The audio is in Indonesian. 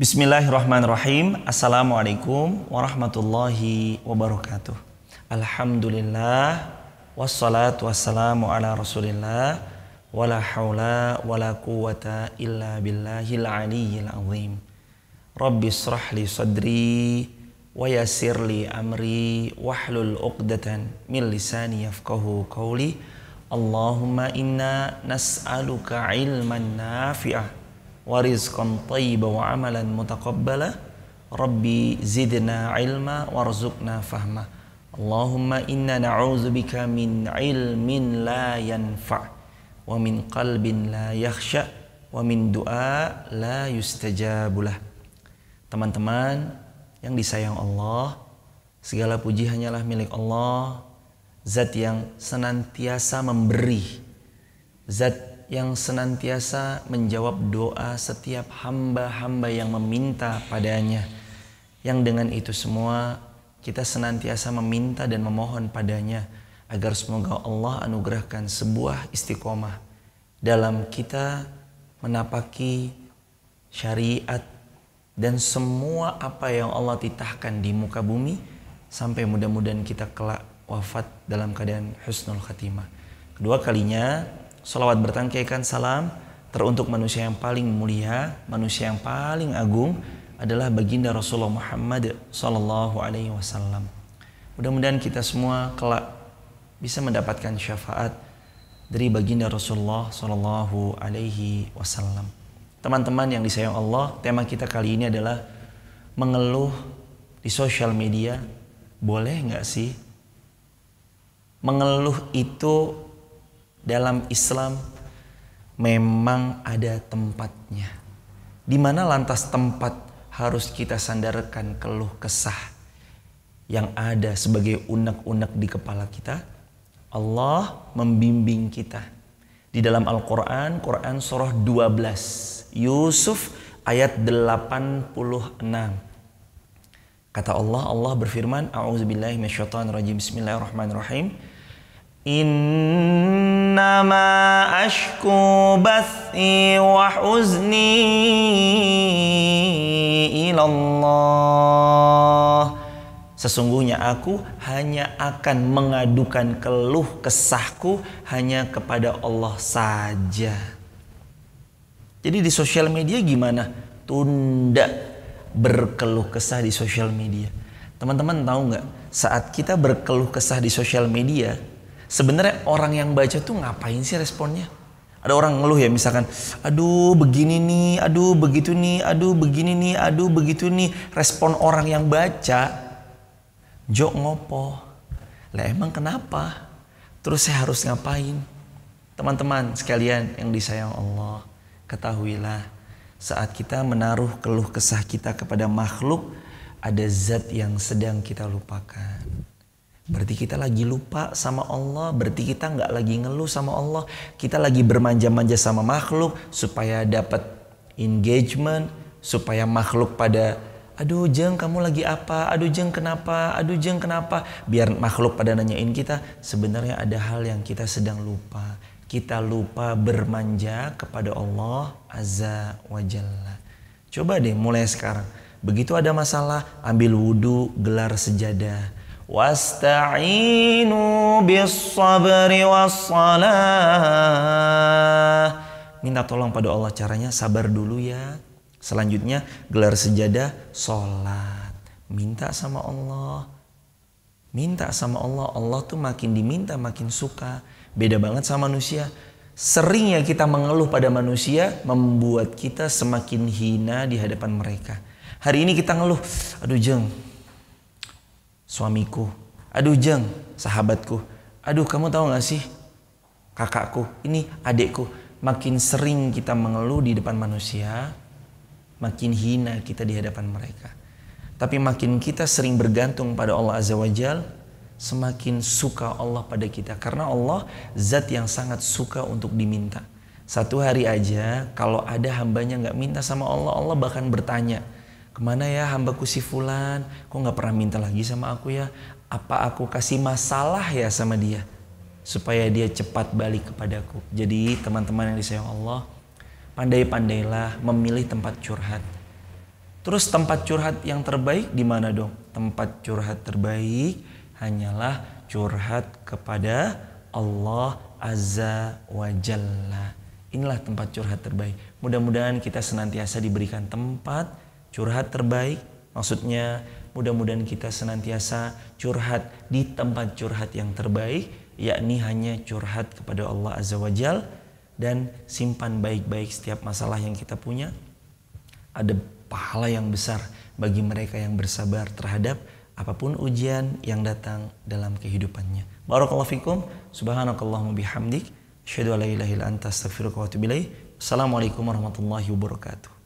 Bismillahirrahmanirrahim. Assalamualaikum warahmatullahi wabarakatuh. Alhamdulillah wassalatu wassalamu ala Rasulillah wala haula wala quwata illa billahil aliyyil azim. Rabbi srahli li sadri wa amri wahlul 'uqdatan min lisani yafqahu qawli. Allahumma inna nas'aluka ilman nafi'ah warizqan tayyiba wa amalan mutaqabbala rabbi zidna ilma warzuqna fahma Allahumma inna na'udzubika min ilmin la yanfa wa min qalbin la yakhsha wa min du'a la yustajabulah teman-teman yang disayang Allah segala puji hanyalah milik Allah zat yang senantiasa memberi zat yang senantiasa menjawab doa setiap hamba-hamba yang meminta padanya. Yang dengan itu semua kita senantiasa meminta dan memohon padanya agar semoga Allah anugerahkan sebuah istiqomah dalam kita menapaki syariat dan semua apa yang Allah titahkan di muka bumi sampai mudah-mudahan kita kelak wafat dalam keadaan husnul khatimah. Kedua kalinya Salawat bertangkaikan salam teruntuk manusia yang paling mulia, manusia yang paling agung adalah baginda Rasulullah Muhammad Sallallahu Alaihi Wasallam. Mudah-mudahan kita semua kelak bisa mendapatkan syafaat dari baginda Rasulullah Sallallahu Alaihi Wasallam. Teman-teman yang disayang Allah, tema kita kali ini adalah mengeluh di sosial media. Boleh nggak sih? Mengeluh itu dalam Islam memang ada tempatnya. Di mana lantas tempat harus kita sandarkan keluh kesah yang ada sebagai unek-unek di kepala kita? Allah membimbing kita. Di dalam Al-Quran, Quran surah 12, Yusuf ayat 86. Kata Allah, Allah berfirman, A'udzubillahimasyaitonirrajim, Bismillahirrahmanirrahim. In إنما أشكو بثي وحزني إلى الله Sesungguhnya aku hanya akan mengadukan keluh kesahku hanya kepada Allah saja. Jadi di sosial media gimana? Tunda berkeluh kesah di sosial media. Teman-teman tahu nggak? Saat kita berkeluh kesah di sosial media, Sebenarnya orang yang baca tuh ngapain sih responnya? Ada orang ngeluh ya misalkan, aduh begini nih, aduh begitu nih, aduh begini nih, aduh begitu nih. Respon orang yang baca, jok ngopo. Lah emang kenapa? Terus saya harus ngapain? Teman-teman sekalian yang disayang Allah, ketahuilah saat kita menaruh keluh kesah kita kepada makhluk, ada zat yang sedang kita lupakan. Berarti kita lagi lupa sama Allah, berarti kita nggak lagi ngeluh sama Allah, kita lagi bermanja-manja sama makhluk supaya dapat engagement, supaya makhluk pada aduh jeng kamu lagi apa, aduh jeng kenapa, aduh jeng kenapa, biar makhluk pada nanyain kita, sebenarnya ada hal yang kita sedang lupa. Kita lupa bermanja kepada Allah Azza wa Jalla. Coba deh mulai sekarang. Begitu ada masalah, ambil wudhu, gelar sejadah Wasta'inu bis-sabri was Minta tolong pada Allah caranya sabar dulu ya. Selanjutnya gelar sejadah salat. Minta sama Allah. Minta sama Allah, Allah tuh makin diminta makin suka. Beda banget sama manusia. Sering ya kita mengeluh pada manusia membuat kita semakin hina di hadapan mereka. Hari ini kita ngeluh, aduh jeng, suamiku. Aduh jeng, sahabatku. Aduh kamu tahu gak sih kakakku, ini adekku, Makin sering kita mengeluh di depan manusia, makin hina kita di hadapan mereka. Tapi makin kita sering bergantung pada Allah Azza wa Jal, semakin suka Allah pada kita. Karena Allah zat yang sangat suka untuk diminta. Satu hari aja kalau ada hambanya nggak minta sama Allah, Allah bahkan bertanya kemana ya hambaku si Fulan, kok nggak pernah minta lagi sama aku ya, apa aku kasih masalah ya sama dia, supaya dia cepat balik kepadaku. Jadi teman-teman yang disayang Allah, pandai-pandailah memilih tempat curhat. Terus tempat curhat yang terbaik di mana dong? Tempat curhat terbaik hanyalah curhat kepada Allah Azza wa Jalla. Inilah tempat curhat terbaik. Mudah-mudahan kita senantiasa diberikan tempat Curhat terbaik maksudnya mudah-mudahan kita senantiasa curhat di tempat curhat yang terbaik yakni hanya curhat kepada Allah Azza wa Jal dan simpan baik-baik setiap masalah yang kita punya. Ada pahala yang besar bagi mereka yang bersabar terhadap apapun ujian yang datang dalam kehidupannya. Barakallahu fikum, subhanakallahumma bihamdik, asyhadu an la anta astaghfiruka wa atubu Assalamualaikum warahmatullahi wabarakatuh.